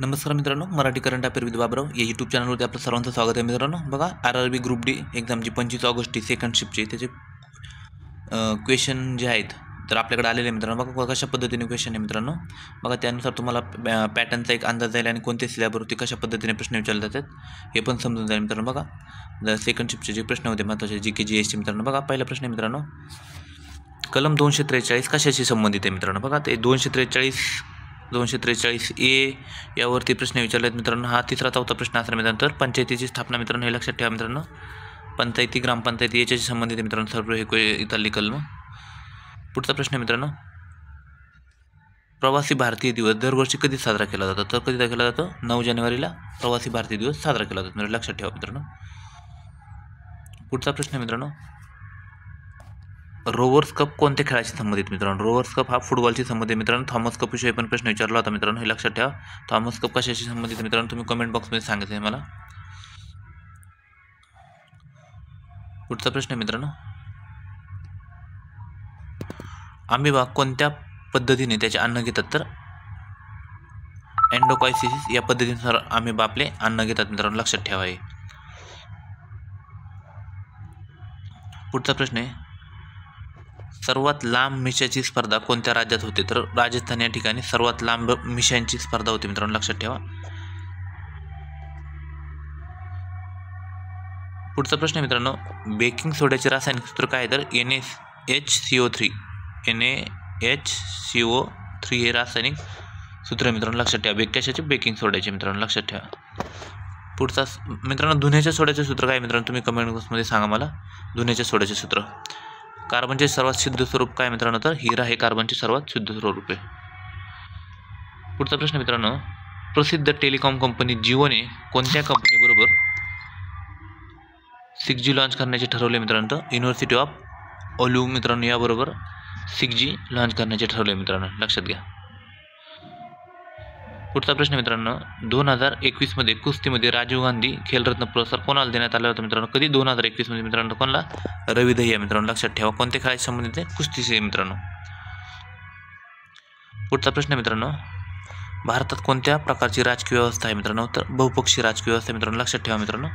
नमस्कार मित्रांनो Marathi current affair विद बाबराव या यूट्यूब चॅनलवरती आपलं सर्वांचं स्वागत आहे मित्रांनो बघा R R B group D exam जी पंचवीस ही सेकंड शिफ्टची त्याचे क्वेश्चन जे आहेत तर आपल्याकडे आलेले मित्रांनो बघा कशा पद्धतीने क्वेश्चन आहे मित्रांनो बघा त्यानुसार तुम्हाला पॅटर्नचा एक अंदाज जाईल आणि कोणत्या सिल्याबवरती कशा पद्धतीने प्रश्न विचारले जातात हे पण समजून जाईल मित्रांनो बघा जर सेकंड शिफ्टचे जे प्रश्न होते महत्त्वाचे जी के जी एस मित्रांनो बघा पहिला प्रश्न आहे मित्रांनो कलम दोनशे त्रेचाळीस कशाशी संबंधित आहे मित्रांनो बघा ते दोनशे त्रेचाळीस दोनशे त्रेचाळीस ए यावरती प्रश्न विचारले आहेत मित्रांनो हा तिसरा चौथा प्रश्न असणार मित्रांनो तर पंचायतीची स्थापना मित्रांनो हे लक्षात ठेवा मित्रांनो पंचायती ग्रामपंचायती याच्याशी संबंधित मित्रांनो सर्व हे इथली कलम पुढचा प्रश्न मित्रांनो प्रवासी भारतीय दिवस दरवर्षी कधी साजरा केला जातो तर कधी केला जातो नऊ जानेवारीला प्रवासी भारतीय दिवस साजरा केला जातो मित्रांनो लक्षात ठेवा मित्रांनो पुढचा प्रश्न मित्रांनो रोवर्स कप कोणत्या खेळाशी संबंधित मित्रांनो रोवर्स कप हा फुटबॉलशी संबंधित मित्रांनो थॉमस कपविषयी पण प्रश्न विचारला होता मित्रांनो हे लक्षात ठेवा थॉमस कप कशाशी संबंधित मित्रांनो तुम्ही कमेंट बॉक्समध्ये सांगितलं आहे मला पुढचा प्रश्न आहे मित्रांनो आम्ही बाग कोणत्या पद्धतीने त्याचे अन्न घेतात तर अँडोकॉयसिस या पद्धतीनुसार आम्ही बापले अन्न घेतात मित्रांनो लक्षात ठेवा हे पुढचा प्रश्न आहे सर्वात लांब मिशाची स्पर्धा कोणत्या राज्यात होते तर राजस्थान या ठिकाणी सर्वात लांब मिशांची स्पर्धा होती मित्रांनो लक्षात ठेवा पुढचा प्रश्न मित्रांनो बेकिंग सोड्याचे रासायनिक सूत्र काय तर N S H C O three N A H C O three हे रासायनिक सूत्र मित्रांनो लक्षात ठेवा बेक बेकिंग सोड्याचे मित्रांनो लक्षात ठेवा पुढचा मित्रांनो धुण्याच्या सोड्याचे सूत्र काय मित्रांनो तुम्ही कमेंट बॉक्समध्ये सांगा मला धुण्याच्या सोड्याचे सूत्र कार्बनचे सर्वात शुद्ध स्वरूप काय मित्रांनो तर हिरा हे कार्बनचे सर्वात शुद्ध स्वरूप आहे पुढचा प्रश्न मित्रांनो प्रसिद्ध टेलिकॉम कंपनी जिओने कोणत्या कंपनीबरोबर सिक्स जी लॉन्च करण्याचे ठरवले मित्रांनो तर युनिव्हर्सिटी ऑफ ओलू मित्रांनो याबरोबर सिक्स जी लॉन्च करण्याचे ठरवले मित्रांनो लक्षात घ्या पुढचा प्रश्न मित्रांनो दोन हजार एकवीसमध्ये कुस्तीमध्ये राजीव गांधी खेलरत्न पुरस्कार कोणाला देण्यात आला होता मित्रांनो कधी दोन हजार एकवीसमध्ये मित्रांनो कोणाला रवी दहिया मित्रांनो लक्षात ठेवा कोणत्या खेळाशी संबंधित आहे कुस्तीशी मित्रांनो पुढचा प्रश्न मित्रांनो भारतात कोणत्या प्रकारची राजकीय व्यवस्था आहे मित्रांनो तर बहुपक्षीय राजकीय व्यवस्था मित्रांनो लक्षात ठेवा मित्रांनो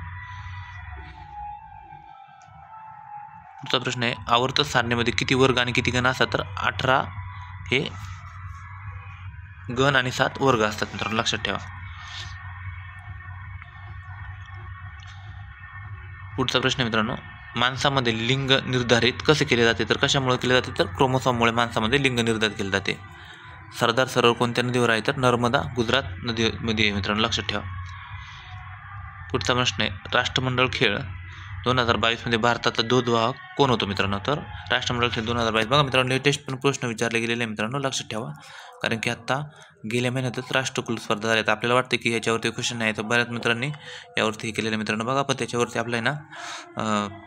पुढचा प्रश्न आहे आवर्त सारणीमध्ये किती वर्ग आणि किती गण असतात तर अठरा हे गण आणि सात वर्ग असतात मित्रांनो लक्षात ठेवा पुढचा प्रश्न मित्रांनो माणसामध्ये लिंग निर्धारित कसे केले जाते तर कशामुळे केले जाते तर क्रोमोसॉममुळे माणसामध्ये लिंग निर्धारित केले जाते सरदार सरोवर कोणत्या नदीवर आहे तर नर्मदा गुजरात नदीमध्ये मित्रांनो लक्षात ठेवा पुढचा प्रश्न आहे राष्ट्रमंडळ खेळ दोन हजार बावीसमध्ये भारताचा दूध वाहक कोण होतो मित्रांनो तर राष्ट्रमंडळ दोन हजार बावीस बघा मित्रांनो लेटेस्ट पण प्रश्न विचारले गेलेले मित्रांनो लक्षात ठेवा कारण की आत्ता गेल्या महिन्यातच राष्ट्रकुल स्पर्धा तर आपल्याला वाटतं की याच्यावरती क्वेश्चन नाही तर बऱ्याच मित्रांनी यावरती हे केलेलं मित्रांनो बघा पण त्याच्यावरती आपल्याला ना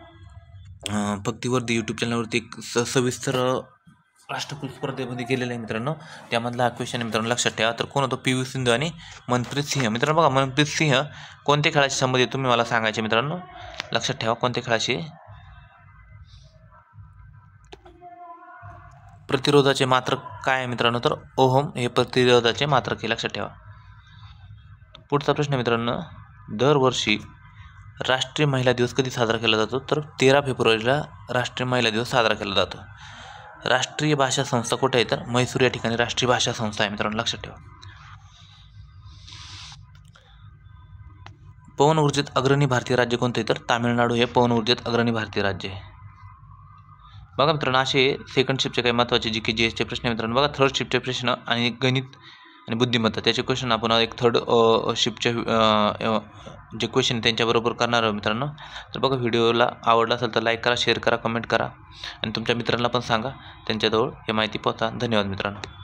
यूट्यूब चॅनलवरती एक सविस्तर राष्ट्रकुल स्पर्धेमध्ये गेलेले आहे मित्रांनो त्यामधला हा क्वेश्चन मित्रांनो लक्षात ठेवा तर कोण होतो पी व्ही सिंधू आणि मनप्रीत सिंह मित्रांनो बघा मनप्रीत सिंह कोणत्या खेळाशी संबंधित तुम्ही मला सांगायचे मित्रांनो लक्षात ठेवा कोणत्या खेळाशी प्रतिरोधाचे मात्र काय आहे मित्रांनो तर ओहम हे प्रतिरोधाचे मात्र हे लक्षात ठेवा पुढचा प्रश्न मित्रांनो दरवर्षी राष्ट्रीय महिला दिवस कधी साजरा केला जातो तर तेरा फेब्रुवारीला राष्ट्रीय महिला दिवस साजरा केला जातो राष्ट्रीय भाषा संस्था कुठे आहे तर म्हैसूर या ठिकाणी राष्ट्रीय भाषा संस्था आहे मित्रांनो लक्षात ठेवा पवन ऊर्जेत अग्रणी भारतीय राज्य कोणते तर तामिळनाडू हे पवन ऊर्जेत अग्रणी भारतीय राज्य आहे बघा मित्रांनो असे सेकंड शिफ्टचे काही महत्त्वाचे जी के जी एसचे प्रश्न मित्रांनो बघा थर्ड शिफ्टचे प्रश्न आणि गणित आणि बुद्धिमत्ता त्याचे क्वेश्चन आपण एक थर्ड शिफ्टचे जे क्वेश्चन त्यांच्याबरोबर करणार आहोत मित्रांनो तर बघा व्हिडिओला आवडला असेल तर लाईक करा शेअर करा कमेंट करा आणि तुमच्या मित्रांना पण सांगा त्यांच्याजवळ हे माहिती पोहता धन्यवाद मित्रांनो